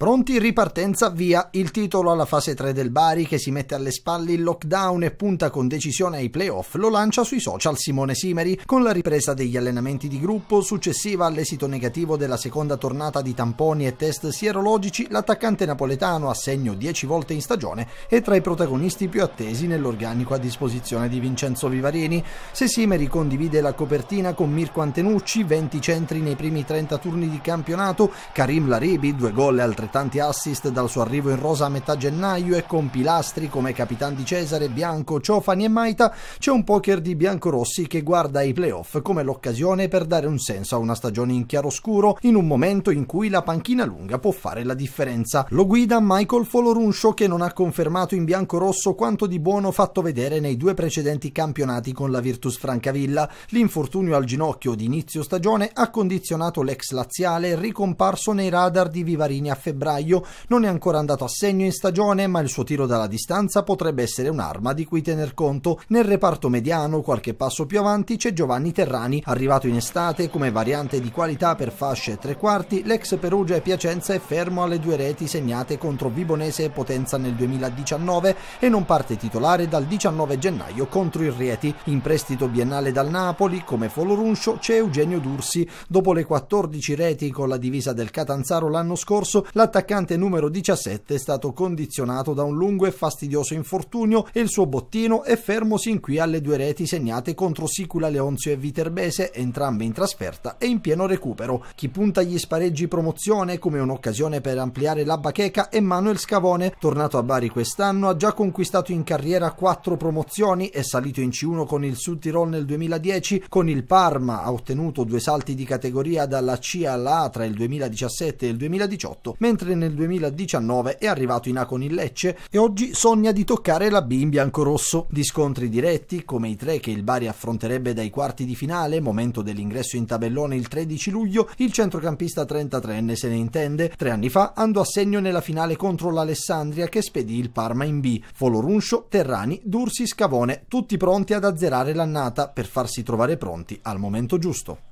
Pronti ripartenza via il titolo alla fase 3 del Bari che si mette alle spalle il lockdown e punta con decisione ai playoff lo lancia sui social Simone Simeri con la ripresa degli allenamenti di gruppo successiva all'esito negativo della seconda tornata di tamponi e test sierologici l'attaccante napoletano a segno 10 volte in stagione è tra i protagonisti più attesi nell'organico a disposizione di Vincenzo Vivarini se Simeri condivide la copertina con Mirko Antenucci 20 centri nei primi 30 turni di campionato Karim Laribi 2 gol e altrettanto tanti assist dal suo arrivo in rosa a metà gennaio e con pilastri come Capitan di Cesare, Bianco, Ciofani e Maita c'è un poker di biancorossi che guarda i playoff come l'occasione per dare un senso a una stagione in chiaroscuro in un momento in cui la panchina lunga può fare la differenza. Lo guida Michael Foloruncio che non ha confermato in biancorosso quanto di buono fatto vedere nei due precedenti campionati con la Virtus Francavilla. L'infortunio al ginocchio di inizio stagione ha condizionato l'ex laziale ricomparso nei radar di Vivarini a febbraio febbraio non è ancora andato a segno in stagione, ma il suo tiro dalla distanza potrebbe essere un'arma di cui tener conto. Nel reparto mediano, qualche passo più avanti, c'è Giovanni Terrani, arrivato in estate come variante di qualità per fasce e tre quarti, l'ex Perugia e Piacenza è fermo alle due reti segnate contro Vibonese e Potenza nel 2019 e non parte titolare dal 19 gennaio contro il Rieti. In prestito biennale dal Napoli, come Foloruncio, c'è Eugenio D'Ursi. Dopo le 14 reti con la divisa del Catanzaro l'anno scorso, la l'attaccante numero 17 è stato condizionato da un lungo e fastidioso infortunio e il suo bottino è fermo sin qui alle due reti segnate contro Sicula Leonzio e Viterbese, entrambe in trasferta e in pieno recupero. Chi punta gli spareggi promozione come un'occasione per ampliare la bacheca è Manuel Scavone, tornato a Bari quest'anno, ha già conquistato in carriera quattro promozioni, è salito in C1 con il Sud Tirol nel 2010, con il Parma ha ottenuto due salti di categoria dalla C alla A tra il 2017 e il 2018, mentre mentre nel 2019 è arrivato in A con il Lecce e oggi sogna di toccare la B in biancorosso. Di scontri diretti, come i tre che il Bari affronterebbe dai quarti di finale, momento dell'ingresso in tabellone il 13 luglio, il centrocampista 33enne se ne intende. Tre anni fa andò a segno nella finale contro l'Alessandria che spedì il Parma in B. Foloruncio, Terrani, Dursi, Scavone, tutti pronti ad azzerare l'annata per farsi trovare pronti al momento giusto.